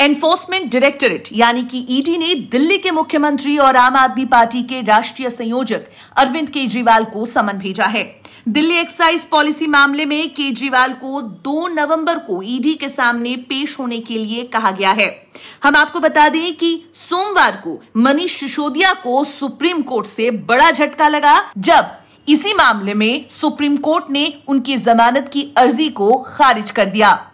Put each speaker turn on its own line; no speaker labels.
enforcement directorate यानी कि ED e ने दिल्ली के मुख्यमंत्री और आम आदमी पार्टी के राष्ट्रीय संयोजक अरविंद केजरीवाल को समन भेजा है दिल्ली एक्साइज पॉलिसी मामले में केजरीवाल को 2 नवंबर को ईडी e के सामने पेश होने के लिए कहा गया है हम आपको बता दें कि सोमवार को मनीष सिसोदिया को सुप्रीम कोर्ट से बड़ा झटका लगा जब इसी मामले में सुप्रीम कोर्ट ने उनकी जमानत की अर्जी को खारिज कर दिया